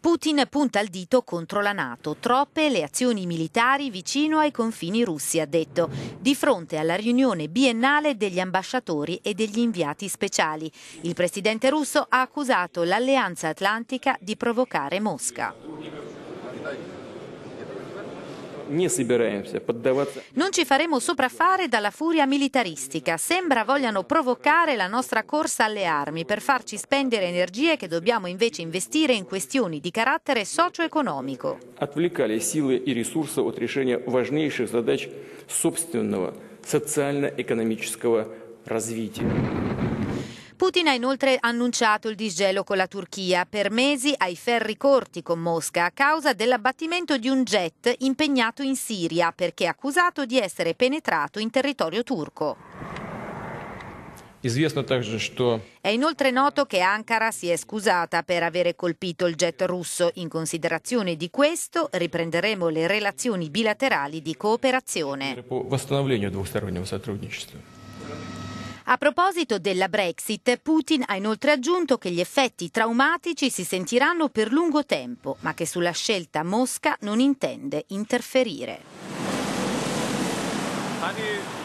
Putin punta il dito contro la Nato, troppe le azioni militari vicino ai confini russi, ha detto, di fronte alla riunione biennale degli ambasciatori e degli inviati speciali. Il presidente russo ha accusato l'alleanza atlantica di provocare Mosca. Non ci faremo sopraffare dalla furia militaristica. Sembra vogliano provocare la nostra corsa alle armi per farci spendere energie che dobbiamo invece investire in questioni di carattere socio-economico. Отвлекали силы и ресурсы от решения важнейших задач собственного социально-экономического развития. Putin ha inoltre annunciato il disgelo con la Turchia per mesi ai ferri corti con Mosca a causa dell'abbattimento di un jet impegnato in Siria perché accusato di essere penetrato in territorio turco. È inoltre noto che Ankara si è scusata per avere colpito il jet russo. In considerazione di questo riprenderemo le relazioni bilaterali di cooperazione. A proposito della Brexit, Putin ha inoltre aggiunto che gli effetti traumatici si sentiranno per lungo tempo, ma che sulla scelta Mosca non intende interferire.